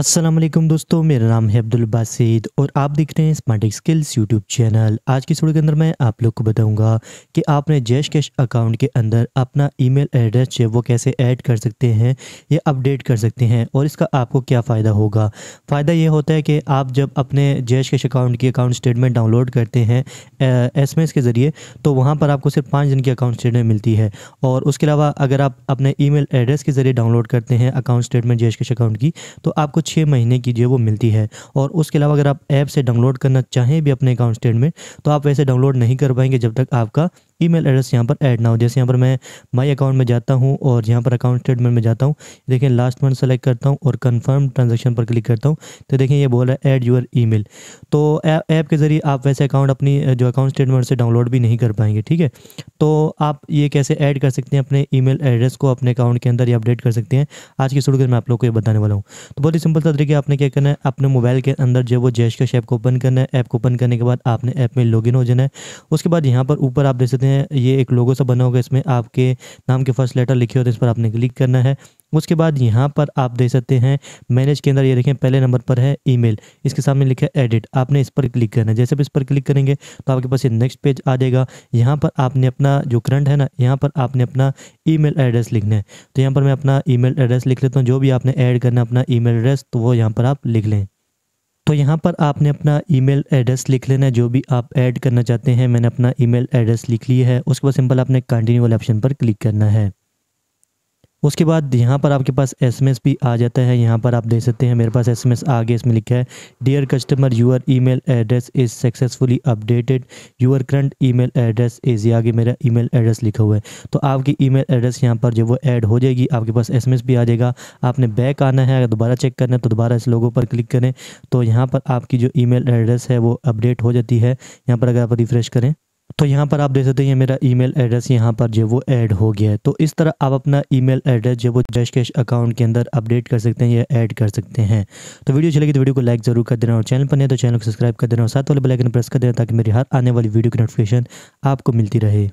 असलम दोस्तों मेरा नाम है अब्दुल बासिद और आप देख रहे हैं स्मार्ट स्किल्स यूट्यूब चैनल आज की वीडियो के अंदर मैं आप लोग को बताऊंगा कि आपने जैश कैश अकाउंट के अंदर अपना ईमेल एड्रेस जो वो कैसे ऐड कर सकते हैं या अपडेट कर सकते हैं और इसका आपको क्या फ़ायदा होगा फ़ायदा ये होता है कि आप जब अपने जैश कैश अकाउंट की अकाउंट स्टेटमेंट डाउनलोड करते हैं एस एम एस के ज़रिए तो वहाँ पर आपको सिर्फ पाँच दिन की अकाउंट स्टेटमेंट मिलती है और उसके अलावा अगर आप अपने ई मेल एड्रेस के ज़रिए डाउनलोड करते हैं account statement JazzCash account की तो आपको छः महीने की जो है वो मिलती है और उसके अलावा अगर आप ऐप से डाउनलोड करना चाहें भी अपने अकाउंट स्टेटमेंट तो आप वैसे डाउनलोड नहीं कर पाएंगे जब तक आपका ईमेल एड्रेस यहाँ पर ऐड ना हो जैसे यहाँ पर मैं माय अकाउंट में जाता हूँ और यहाँ पर अकाउंट स्टेटमेंट में जाता हूँ देखें लास्ट मंथ सेलेक्ट करता हूँ और कन्फर्म ट्रांजेक्शन पर क्लिक करता हूँ तो देखें ये बोल रहा है ऐड यूर ई तो ऐप के ज़रिए आप वैसे अकाउंट अपनी जो अकाउंट स्टेटमेंट से डाउनलोड भी नहीं कर पाएंगे ठीक है तो आप ये कैसे ऐड कर सकते हैं अपने मेल एड्रेस को अपने अकाउंट के अंदर ये अपडेट कर सकते हैं आज की कर में आप लोग को ये बताने वाला हूँ तो बहुत ही सिंपल सा तरीके आपने क्या करना है अपने मोबाइल के अंदर जो वो जैश कश ऐप को ओपन करना है ऐप को ओपन करने के बाद आपने ऐप में इन हो जाना है उसके बाद यहाँ पर ऊपर आप देख सकते हैं इसमें ये एक लोगों से बना होगा इसमें आपके नाम के फर्स्ट लेटर लिखे होते हैं इस पर आपने क्लिक करना है उसके बाद यहाँ पर आप देख सकते हैं मैनेज के अंदर ये देखें पहले नंबर पर है ईमेल इसके सामने लिखा है एडिट आपने इस पर क्लिक करना है जैसे आप इस पर क्लिक करेंगे तो आपके पास ये नेक्स्ट पेज आ जाएगा यहाँ पर आपने अपना जो करंट है ना यहाँ पर आपने अपना ईमेल एड्रेस लिखना है तो यहाँ पर मैं अपना ई एड्रेस लिख लेता हूँ जो भी आपने ऐड करना है अपना ई एड्रेस तो वो यहाँ पर आप लिख लें तो यहाँ पर आपने अपना ईमेल एड्रेस लिख लेना है जो भी आप ऐड करना चाहते हैं मैंने अपना ईमेल एड्रेस लिख लिया है उसके बाद सिंपल आपने कंटिन्यू वाले ऑप्शन पर क्लिक करना है उसके बाद यहाँ पर आपके पास एस भी आ जाता है यहाँ पर आप देख सकते हैं मेरे पास एस एम आगे इसमें लिखा है dear customer your email address is successfully updated your current email address is ये आगे मेरा ईमेल एड्रेस लिखा हुआ है तो आपकी ईमेल एड्रेस यहाँ पर जो वो ऐड हो जाएगी आपके पास एस भी आ जाएगा आपने बैक आना है अगर दोबारा चेक करना है तो दोबारा इस लोगों पर क्लिक करें तो यहाँ पर आपकी जो ई एड्रेस है वो अपडेट हो जाती है यहाँ पर अगर आप रिफ्रेश करें तो यहाँ पर आप देख सकते हैं ये मेरा ईमेल एड्रेस यहाँ पर जो वो ऐड हो गया है तो इस तरह आप अपना ईमेल एड्रेस जो वो जश कैश अकाउंट के अंदर अपडेट कर सकते हैं या ऐड कर सकते हैं तो वीडियो चलेगी तो वीडियो को लाइक जरूर कर देना और चैनल पर नहीं तो चैनल को सब्सक्राइब कर देना और साथ वाले बेलाइकन प्रेस कर देना ताकि मेरी हर आने वाली वीडियो की नोटिफिकेशन आपको मिलती रहे